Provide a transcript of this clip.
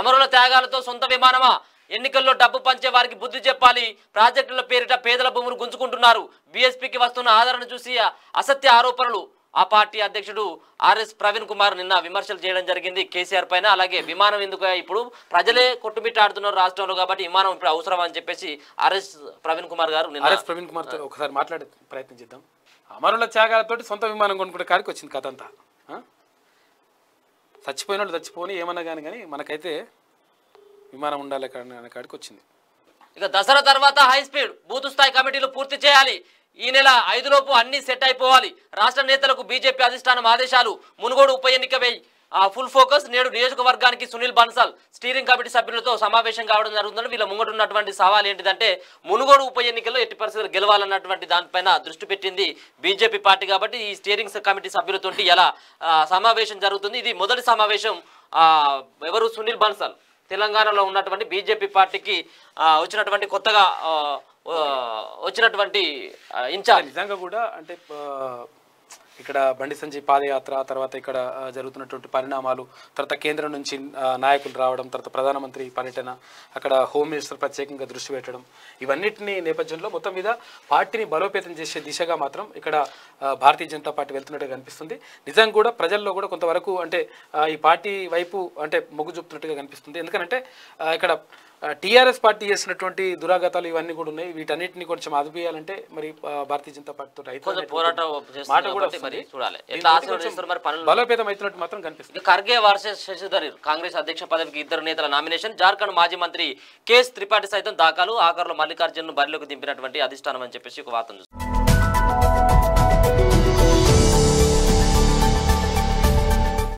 అమరుల త్యాగాలతో సొంత విమానమా ఎన్నికల్లో డబ్బు పంచే వారికి బుద్ధి చెప్పాలి ప్రాజెక్టుల పేరిట పేదల భూములు గుంజుకుంటున్నారు బీఎస్పీకి వస్తున్న ఆదరణ చూసి అసత్య ఆరోపణలు ఆ పార్టీ అధ్యక్షుడు ఆర్ఎస్ ప్రవీణ్ కుమార్ నిన్న విమర్శలు చేయడం జరిగింది కేసీఆర్ పైన అలాగే విమానం ఎందుకు ఇప్పుడు ప్రజలే కొట్టుమిట్టాడుతున్నారు రాష్ట్రంలో కాబట్టి విమానం ఇప్పుడు అవసరం అని చెప్పేసి ఆర్ఎస్ ప్రవీణ్ కుమార్ గారు ప్రవీణ్ కుమార్ ఒకసారి మాట్లాడే ప్రయత్నం చేద్దాం అమరుల త్యాగాలతో సొంత విమానం కొనుక్కునే కారికి వచ్చింది కథ అంతా చచ్చిపోయిన వాళ్ళు చచ్చిపోని ఏమన్నా కానీ కానీ మనకైతే విమానం ఉండాలి అక్కడ కాడికి వచ్చింది ఇక దసరా తర్వాత హై స్పీడ్ బూత్ స్థాయి కమిటీలు పూర్తి చేయాలి ఈ నెల ఐదు లోపు అన్ని సెట్ అయిపోవాలి రాష్ట్ర నేతలకు బీజేపీ అధిష్టానం ఆదేశాలు మునుగోడు ఉప వేయి ఫుల్ ఫోకస్ నేడు నియోజకవర్గానికి సునీల్ బన్సాల్ స్టీరింగ్ కమిటీ సభ్యులతో సమావేశం కావడం జరుగుతుందని వీళ్ళ ముంగటున్నటువంటి సవాల్ ఏంటిదంటే మునుగోడు ఉప ఎన్నికల్లో ఎట్టి పరిస్థితులు గెలవాలన్నటువంటి దానిపైన దృష్టి పెట్టింది బీజేపీ పార్టీ కాబట్టి ఈ స్టీరింగ్ కమిటీ సభ్యులతో ఎలా సమావేశం జరుగుతుంది ఇది మొదటి సమావేశం ఎవరు సునీల్ బన్సాల్ తెలంగాణలో ఉన్నటువంటి బీజేపీ పార్టీకి వచ్చినటువంటి కొత్తగా వచ్చినటువంటి ఇన్ఛార్జ్ నిజంగా కూడా అంటే ఇక్కడ బండి సంజయ్ పాదయాత్ర తర్వాత ఇక్కడ జరుగుతున్నటువంటి పరిణామాలు తర్వాత కేంద్రం నుంచి నాయకులు రావడం తర్వాత ప్రధానమంత్రి పర్యటన అక్కడ హోమ్ మినిస్టర్ ప్రత్యేకంగా దృష్టి పెట్టడం ఇవన్నిటిని నేపథ్యంలో మొత్తం మీద పార్టీని బలోపేతం చేసే దిశగా మాత్రం ఇక్కడ భారతీయ జనతా పార్టీ వెళ్తున్నట్టుగా కనిపిస్తుంది నిజం కూడా ప్రజల్లో కూడా కొంతవరకు అంటే ఈ పార్టీ వైపు అంటే మొగ్గు చూపుతున్నట్టుగా కనిపిస్తుంది ఎందుకంటే ఇక్కడ టీఆర్ఎస్ పార్టీ చేసినటువంటి దురాగతాలు ఇవన్నీ కూడా ఉన్నాయి వీటన్నిటిని కొంచెం చేయాలంటే మరి భారతీయ జనతా పార్టీతో రైతు మాట కూడా మరి చూడాలి ఎంత బలోపేతం అవుతున్నట్టు మాత్రం కనిపిస్తుంది ఖర్గే వర్సెస్ శశిధర్ కాంగ్రెస్ అధ్యక్ష పదవికి ఇద్దరు నేతల నామినేషన్ జార్ఖండ్ మాజీ మంత్రి కేఎస్ త్రిపాఠి సైతం దాఖలు ఆఖరులో మల్లికార్జున్ బరిలోకి దింపినటువంటి అధిష్టానం అని చెప్పేసి ఒక వార్త